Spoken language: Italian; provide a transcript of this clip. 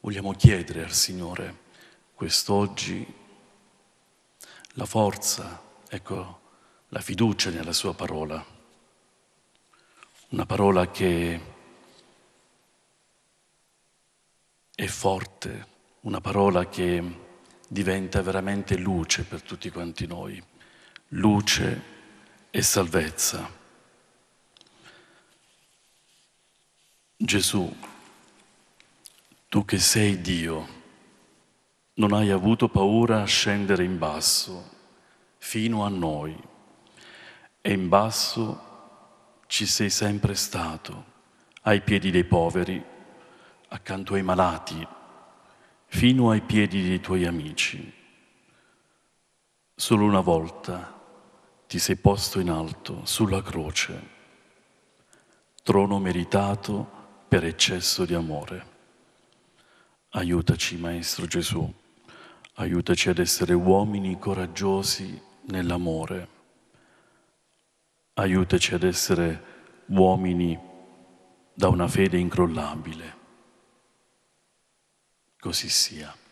Vogliamo chiedere al Signore quest'oggi la forza, ecco, la fiducia nella sua parola. Una parola che è forte, una parola che diventa veramente luce per tutti quanti noi, luce e salvezza. Gesù, tu che sei Dio, non hai avuto paura a scendere in basso, fino a noi, e in basso ci sei sempre stato, ai piedi dei poveri, accanto ai malati, fino ai piedi dei tuoi amici. Solo una volta ti sei posto in alto sulla croce, trono meritato, per eccesso di amore. Aiutaci, Maestro Gesù, aiutaci ad essere uomini coraggiosi nell'amore. Aiutaci ad essere uomini da una fede incrollabile. Così sia.